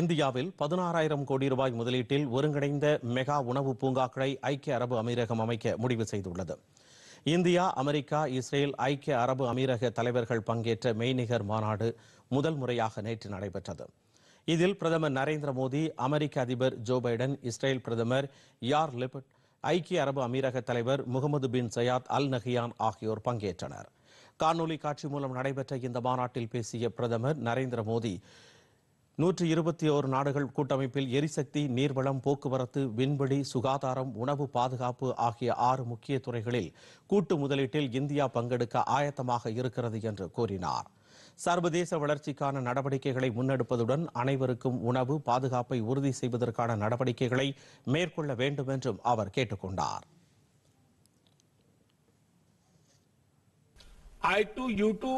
இந்தியாவில் பதினாறாயிரம் கோடி ரூபாய் முதலீட்டில் ஒருங்கிணைந்த மெகா உணவு பூங்காக்களை ஐக்கிய அரபு அமீரகம் அமைக்க முடிவு செய்துள்ளது இந்தியா அமெரிக்கா இஸ்ரேல் ஐக்கிய அரபு அமீரக தலைவர்கள் பங்கேற்ற மெய்நிகர் மாநாடு முதல் முறையாக நேற்று நடைபெற்றது இதில் பிரதமர் நரேந்திர மோடி அமெரிக்க அதிபர் ஜோ பைடன் இஸ்ரேல் பிரதமர் யார் லிபட் ஐக்கிய அரபு அமீரக தலைவர் Mohamed bin Zayed Al Nahyan ஆகியோர் பங்கேற்றனர் காணொலி காட்சி மூலம் நடைபெற்ற இந்த மாநாட்டில் பேசிய பிரதமர் நரேந்திர மோடி நூற்றி இருபத்தி ஓரு நாடுகள் கூட்டமைப்பில் எரிசக்தி நீர்வளம் போக்குவரத்து விண்வெளி சுகாதாரம் உணவு பாதுகாப்பு ஆகிய ஆறு முக்கிய துறைகளில் கூட்டு முதலீட்டில் இந்தியா பங்கெடுக்க ஆயத்தமாக இருக்கிறது என்று கூறினார் சர்வதேச வளர்ச்சிக்கான நடவடிக்கைகளை முன்னெடுப்பதுடன் அனைவருக்கும் உணவு பாதுகாப்பை உறுதி செய்வதற்கான நடவடிக்கைகளை மேற்கொள்ள வேண்டும் என்றும் அவர் கேட்டுக்கொண்டார் आई टू यू टू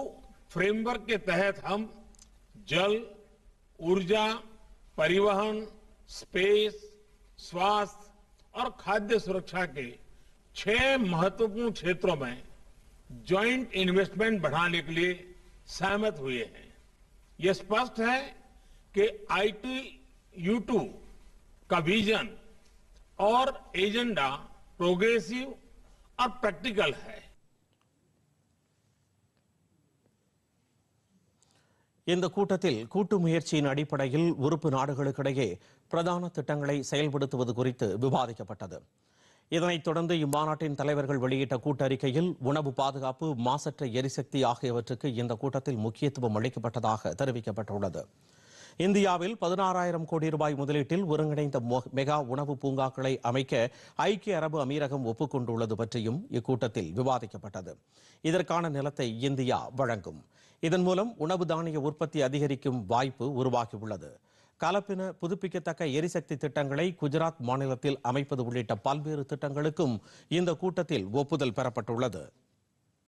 ऊर्जा परिवहन स्पेस स्वास्थ्य और खाद्य सुरक्षा के छह महत्वपूर्ण क्षेत्रों में ज्वाइंट इन्वेस्टमेंट बढ़ाने के लिए सहमत हुए हैं यह स्पष्ट है कि आईटी यू टू का विजन और एजेंडा प्रोग्रेसिव और प्रैक्टिकल है இந்த கூட்டத்தில் கூட்டு முயற்சியின் அடிப்படையில் உறுப்பு நாடுகளுக்கிடையே பிரதான திட்டங்களை செயல்படுத்துவது குறித்து விவாதிக்கப்பட்டது இதனைத் தொடர்ந்து இம்மாநாட்டின் தலைவர்கள் வெளியிட்ட கூட்டறிக்கையில் உணவு பாதுகாப்பு மாசற்ற எரிசக்தி ஆகியவற்றுக்கு இந்த கூட்டத்தில் முக்கியத்துவம் அளிக்கப்பட்டதாக தெரிவிக்கப்பட்டுள்ளது இந்தியாவில் பதினாறாயிரம் கோடி ரூபாய் முதலீட்டில் ஒருங்கிணைந்த மெகா உணவு பூங்காக்களை அமைக்க ஐக்கிய அரபு அமீரகம் ஒப்புக்கொண்டுள்ளது பற்றியும் இக்கூட்டத்தில் விவாதிக்கப்பட்டது இதற்கான நிலத்தை இந்தியா வழங்கும் இதன் மூலம் உணவு தானிய உற்பத்தி அதிகரிக்கும் வாய்ப்பு உருவாகியுள்ளது கலப்பின புதுப்பிக்கத்தக்க எரிசக்தி திட்டங்களை குஜராத் மாநிலத்தில் அமைப்பது உள்ளிட்ட பல்வேறு திட்டங்களுக்கும் இந்த கூட்டத்தில் ஒப்புதல் பெறப்பட்டுள்ளது